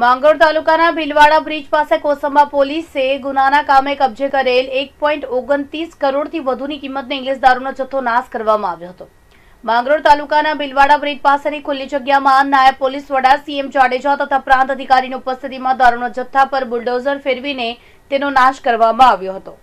માંગરોળ તાલુકાના ભીલવાડા બ્રિજ પાસે કોસંબા પોલીસે ગુનાના કામે કબજે કરેલ એક પોઈન્ટ ઓગણત્રીસ કરોડથી વધુની કિંમતના ઇંગ્લિશ દારૂનો જથ્થો નાશ કરવામાં આવ્યો હતો માંગરોળ તાલુકાના ભીલવાડા બ્રિજ પાસેની ખુલ્લી જગ્યામાં નાયબ પોલીસ વડા સીએમ જાડેજા તથા પ્રાંત અધિકારીની ઉપસ્થિતિમાં દારૂનો જથ્થા પર બુલડોઝર ફેરવીને તેનો નાશ કરવામાં આવ્યો હતો